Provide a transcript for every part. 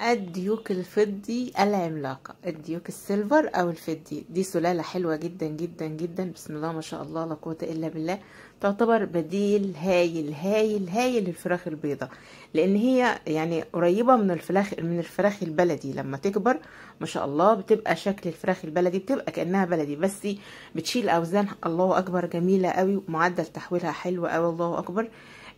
الديوك الفضي العملاقة الديوك السيلفر او الفضي دي سلالة حلوة جدا جدا جدا بسم الله ما شاء الله لا قوة الا بالله تعتبر بديل هايل هايل هايل للفراخ البيضاء لان هي يعني قريبة من الفراخ من الفراخ البلدي لما تكبر ما شاء الله بتبقى شكل الفراخ البلدي بتبقى كأنها بلدي بس بتشيل اوزان الله اكبر جميلة قوي ومعدل تحويلها حلو قوي الله اكبر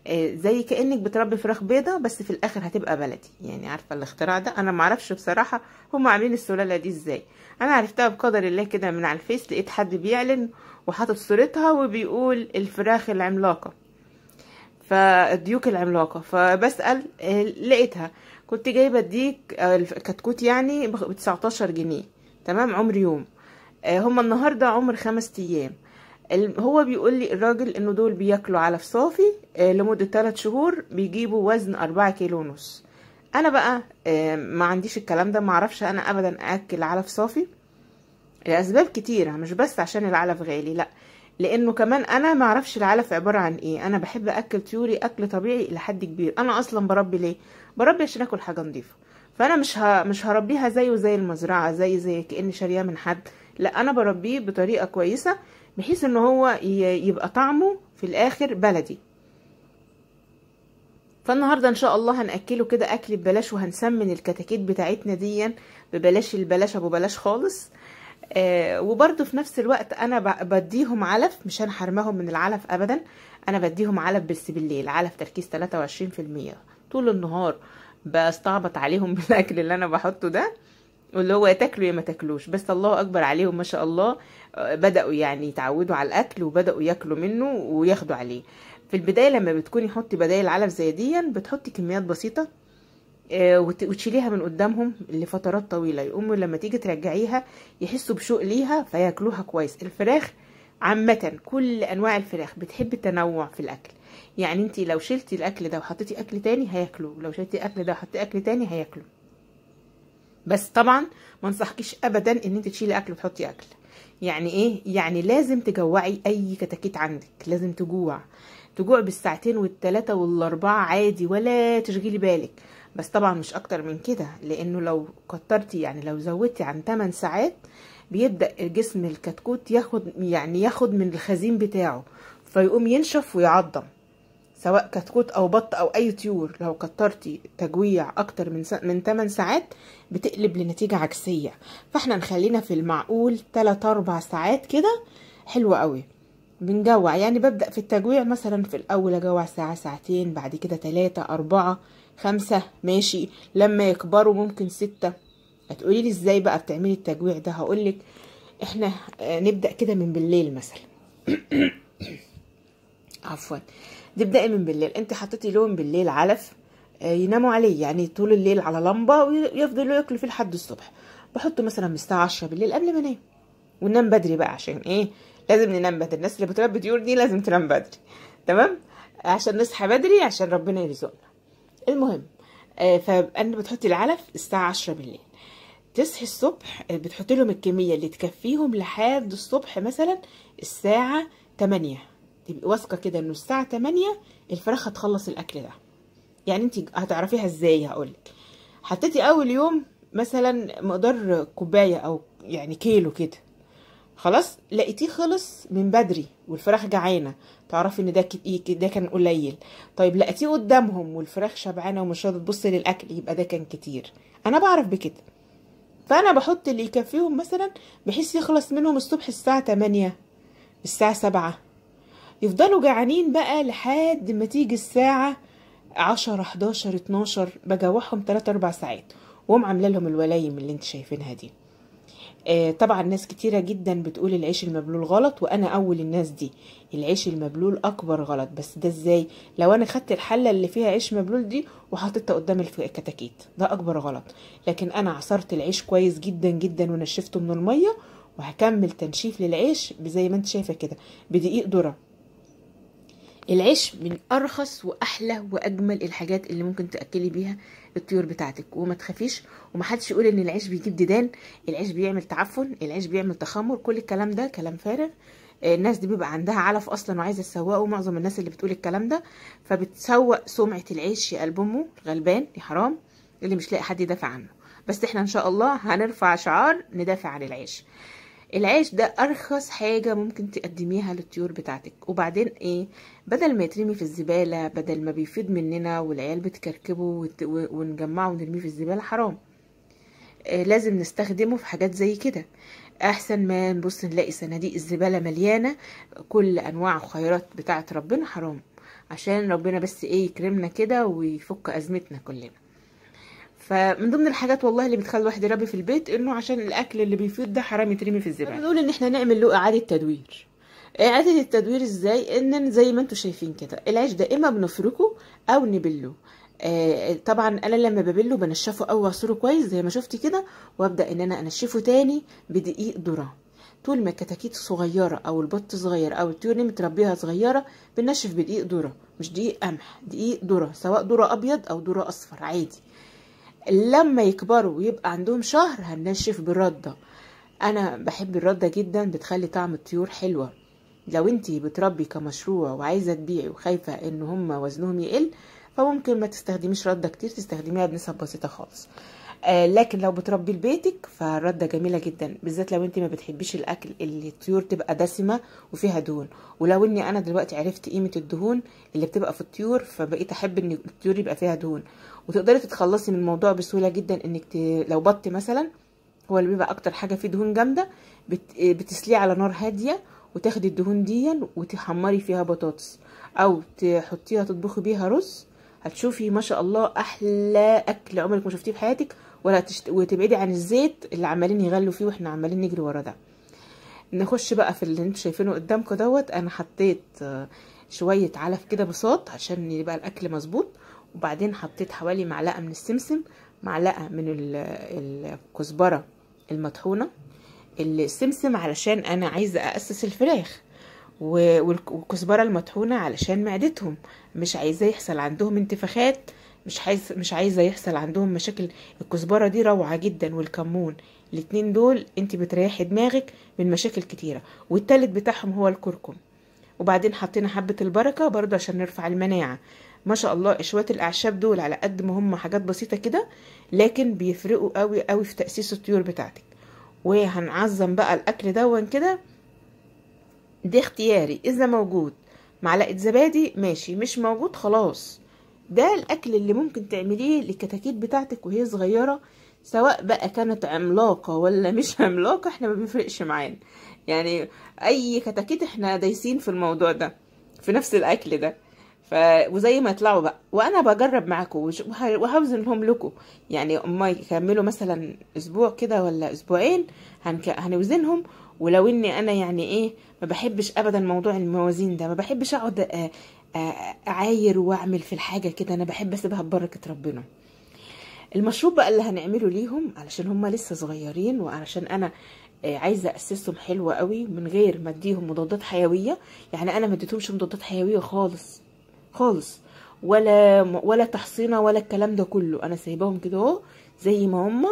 آه، زي كانك بتربي فراخ بيضه بس في الاخر هتبقى بلدي يعني عارفه الاختراع ده انا معرفش بصراحه هم عاملين السلاله دي ازاي انا عرفتها بقدر الله كده من على الفيس لقيت حد بيعلن وحاطط صورتها وبيقول الفراخ العملاقه فالديوك العملاقه فبسال آه، لقيتها كنت جايبه الديك آه، الكتكوت يعني ب 19 جنيه تمام عمر يوم هما النهارده عمر خمس ايام هو بيقول لي الراجل انه دول بياكلوا على فصافي آه، لمدة 3 شهور بيجيبوا وزن 4 كيلو ونص انا بقى آه، ما عنديش الكلام ده معرفش انا ابدا اكل علف صافي لاسباب كتيره مش بس عشان العلف غالي لا لانه كمان انا ما اعرفش العلف عباره عن ايه انا بحب اكل طيوري اكل طبيعي لحد كبير انا اصلا بربي ليه بربي عشان اكل حاجه نظيفه فانا مش ه... مش هربيها زيه زي المزرعه زي زي كاني شارياه من حد لا انا بربيه بطريقه كويسه بحيث ان هو ي... يبقى طعمه في الاخر بلدي فالنهاردة ان شاء الله هنأكله كده اكل ببلاش وهنسمن الكتاكيت بتاعتنا دي ببلاش البلاش ابو بلاش خالص آه وبرده في نفس الوقت انا بديهم علف مش هنحرمهم من العلف ابدا انا بديهم علف بس بالليل علف تركيز 23% طول النهار بستعبط عليهم بالاكل اللي انا بحطه ده واللي هو يا تاكلوا يا ما تاكلوش بس الله اكبر عليهم ما شاء الله آه، بداوا يعني يتعودوا على الاكل وبداوا ياكلوا منه وياخدوا عليه في البدايه لما بتكوني حطي بدايل علف زي دي بتحطي كميات بسيطه آه، وتشيليها من قدامهم لفترات طويله يقوموا لما تيجي ترجعيها يحسوا بشوق ليها فياكلوها كويس الفراخ عامه كل انواع الفراخ بتحب التنوع في الاكل يعني انت لو شلتي الاكل ده وحطيتي اكل تاني هياكلوه لو شلتي الاكل ده وحطيتي اكل تاني هياكلوه بس طبعا ما انصحكيش ابدا ان انت تشيلي اكل وتحطي اكل يعني ايه يعني لازم تجوعي اي كتاكيت عندك لازم تجوع تجوع بالساعتين والتلاتة والاربعة عادي ولا تشغلي بالك بس طبعا مش اكتر من كده لانه لو كترتي يعني لو زودتي عن 8 ساعات بيبدا الجسم الكتكوت ياخد يعني ياخد من الخزين بتاعه فيقوم ينشف ويعضم سواء كتكوت او بط او اي طيور لو كترتي تجويع اكتر من من 8 ساعات بتقلب لنتيجه عكسيه فاحنا نخلينا في المعقول 3 4 ساعات كده حلوه قوي بنجوع يعني ببدأ في التجويع مثلا في الأول أجوع ساعة ساعتين بعد كده تلاتة أربعة خمسة ماشي لما يكبروا ممكن ستة هتقولي لي ازاي بقى بتعملي التجويع ده هقولك احنا آه، نبدأ كده من بالليل مثلا عفوا تبدأي من بالليل انت حطيتي لهم بالليل علف آه، يناموا عليه يعني طول الليل على لمبة ويفضلوا ياكلوا فيه لحد الصبح بحطه مثلا من الساعة عشرة بالليل قبل ما انام وننام بدري بقى عشان ايه لازم ننام بدري الناس اللي بتربي بتيور دي لازم تنام بدري تمام عشان نصحى بدري عشان ربنا يرزقنا المهم آه فانا بتحطي العلف الساعه 10 بالليل تصحي الصبح آه، بتحطي لهم الكميه اللي تكفيهم لحد الصبح مثلا الساعه 8 تبقي واثقه كده انه الساعه 8 الفراخ هتخلص الاكل ده يعني انت هتعرفيها ازاي هقولك حطيتي اول يوم مثلا مقدار كوبايه او يعني كيلو كده خلاص لقيتيه خلص من بدري والفراخ جعانه تعرفي ان ده إيه، ده كان قليل طيب لقيتيه قدامهم والفراخ شبعانه ومش راضيه تبص للاكل يبقى ده كان كتير انا بعرف بكده فانا بحط اللي يكفيهم مثلا بحيث يخلص منهم الصبح الساعه 8 الساعه 7 يفضلوا جعانين بقى لحد ما تيجي الساعه 10 11 12 بجوعهم 3 4 ساعات وهم عامله لهم الولايم اللي انت شايفينها دي آه، طبعا ناس كتيرة جدا بتقول العيش المبلول غلط وانا اول الناس دي العيش المبلول اكبر غلط بس ده ازاي لو انا خدت الحلة اللي فيها عيش مبلول دي وحطيتها قدام الكتاكيت ده اكبر غلط لكن انا عصرت العيش كويس جدا جدا ونشفته من المية وهكمل تنشيف للعيش زي ما انت شايفة كده بدقيق ذره العيش من ارخص واحلى واجمل الحاجات اللي ممكن تاكلي بيها الطيور بتاعتك وما تخافيش ومحدش يقول ان العيش بيجيب ديدان العيش بيعمل تعفن العيش بيعمل تخمر كل الكلام ده كلام فارغ آه، الناس دي بيبقى عندها علف اصلا وعايزه تسوقه معظم الناس اللي بتقول الكلام ده فبتسوق سمعه العيش يا قلب امه غلبان يا حرام اللي مش لاقي حد يدافع عنه بس احنا ان شاء الله هنرفع شعار ندافع عن العيش العيش ده ارخص حاجه ممكن تقدميها للطيور بتاعتك وبعدين ايه بدل ما يترمي في الزباله بدل ما بيفيض مننا والعيال بتكركبه ونجمعه ونرميه في الزباله حرام آه لازم نستخدمه في حاجات زي كده احسن ما نبص نلاقي صناديق الزباله مليانه كل انواع الخيرات بتاعت ربنا حرام عشان ربنا بس ايه يكرمنا كده ويفك ازمتنا كلنا فمن ضمن الحاجات والله اللي بتخلي الواحد يربي في البيت انه عشان الاكل اللي بيفيض ده حرام يترمي في الزباله بنقول ان احنا نعمل له اعاده تدوير اعاده التدوير ازاي ان زي ما انتم شايفين كده العيش ده اما بنفركه او نبله آه طبعا انا لما ببله بنشفه او اعصره كويس زي ما شفتي كده وابدا ان انا انشفه تاني بدقيق ذره طول ما الكتاكيت صغيره او البط صغير او الطيور اللي متربيها صغيره بنشف بدقيق ذره مش دقيق قمح دقيق ذره سواء ذره ابيض او ذره اصفر عادي لما يكبروا ويبقى عندهم شهر هننشف بالردة انا بحب الردة جدا بتخلي طعم الطيور حلوة لو انت بتربي كمشروع وعايزة تبيعي وخايفة ان هم وزنهم يقل فممكن ما تستخدميش ردة كتير تستخدميها بنسب بسيطة خالص آه، لكن لو بتربي لبيتك فالرده جميله جدا بالذات لو انت ما بتحبيش الاكل اللي الطيور تبقى دسمه وفيها دهون ولو اني انا دلوقتي عرفت قيمه الدهون اللي بتبقى في الطيور فبقيت احب ان الطيور يبقى فيها دهون وتقدري تتخلصي من الموضوع بسهوله جدا انك ت... لو بط مثلا هو اللي بيبقى اكتر حاجه فيه دهون جامده بت... بتسليه على نار هاديه وتاخدي الدهون دي وتحمري فيها بطاطس او تحطيها تطبخي بيها رز هتشوفي ما شاء الله احلى اكل عمرك ما شفتيه في حياتك ولا تشت... وتبعدي عن الزيت اللي عمالين يغلوا فيه واحنا عمالين نجري ورا ده نخش بقى في اللي انتوا شايفينه قدامكم دوت انا حطيت آه، شويه علف كده بساط عشان يبقى الاكل مظبوط وبعدين حطيت حوالي معلقه من السمسم معلقه من الكزبره المطحونه السمسم علشان انا عايزه اسس الفراخ والكزبره المطحونه علشان معدتهم مش عايزاه يحصل عندهم انتفاخات مش عايز مش عايزه يحصل عندهم مشاكل الكزبره دي روعه جدا والكمون الاتنين دول انت بتريحي دماغك من مشاكل كتيره والتالت بتاعهم هو الكركم وبعدين حطينا حبه البركه برضو عشان نرفع المناعه ما شاء الله اشوات الاعشاب دول على قد ما هم حاجات بسيطه كده لكن بيفرقوا قوي قوي في تاسيس الطيور بتاعتك وهنعظم بقى الاكل دون كده ده اختياري اذا موجود معلقه زبادي ماشي مش موجود خلاص ده الاكل اللي ممكن تعمليه للكتاكيت بتاعتك وهي صغيره سواء بقى كانت عملاقه ولا مش عملاقه احنا ما بيفرقش معانا يعني اي كتاكيت احنا دايسين في الموضوع ده في نفس الاكل ده ف وزي ما يطلعوا بقى وانا بجرب معاكم لهم لكم يعني اما يكملوا مثلا اسبوع كده ولا اسبوعين هنك... هنوزنهم ولو اني انا يعني ايه ما بحبش ابدا موضوع الموازين ده ما بحبش اقعد آه، اعاير واعمل في الحاجه كده انا بحب اسيبها ببركه ربنا المشروب بقى اللي هنعمله ليهم علشان هم لسه صغيرين وعلشان انا آه، عايزه اسسهم حلوه قوي من غير ما اديهم مضادات حيويه يعني انا ما اديتهمش مضادات حيويه خالص خالص ولا ولا تحصينه ولا الكلام ده كله انا سايباهم كده اهو زي ما هم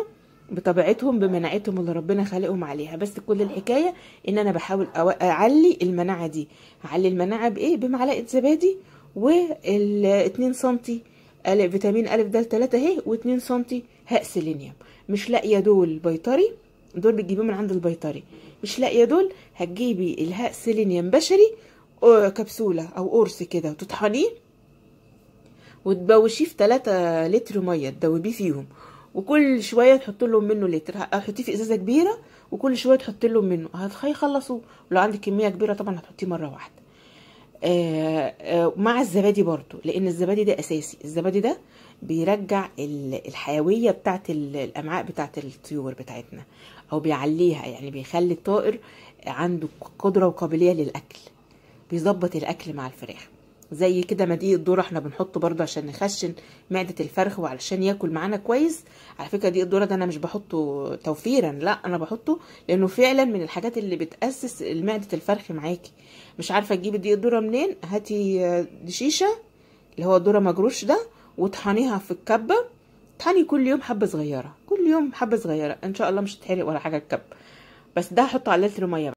بطبيعتهم بمناعتهم اللي ربنا خالقهم عليها بس كل الحكايه ان انا بحاول اعلي المناعه دي اعلي المناعه بايه بمعلقه زبادي و 2 سم فيتامين ا د 3 اهي و2 سم هاء سيلينيوم مش لاقيه دول بيطري دول بتجيبيهم من عند البيطري مش لاقيه دول هتجيبي الهاء سيلينيوم بشري كبسوله او قرص كده وتطحنيه وتبوشيه في 3 لتر ميه تدوبيه فيهم وكل شويه تحط لهم منه لتر هتحطيه في ازازه كبيره وكل شويه تحط لهم منه هيخلصوا ولو عندك كميه كبيره طبعا هتحطيه مره واحده آه، آه، مع الزبادي برضو لان الزبادي ده اساسي الزبادي ده بيرجع الحيويه بتاعه الامعاء بتاعه الطيور بتاعتنا او بيعليها يعني بيخلي الطائر عنده قدره وقابليه للاكل بيظبط الاكل مع الفراخ زي كده مديق الذره احنا بنحطه برده عشان نخشن معده الفرخ وعلشان ياكل معانا كويس على فكره دي الذره ده انا مش بحطه توفيرا لا انا بحطه لانه فعلا من الحاجات اللي بتاسس معده الفرخ معاكي مش عارفه تجيبي دي الذره منين هاتي دشيشه اللي هو الذره مجروش ده واطحنيها في الكبه اطحني كل يوم حبه صغيره كل يوم حبه صغيره ان شاء الله مش هتحرق ولا حاجه الكب بس ده هحطه على لتر ميه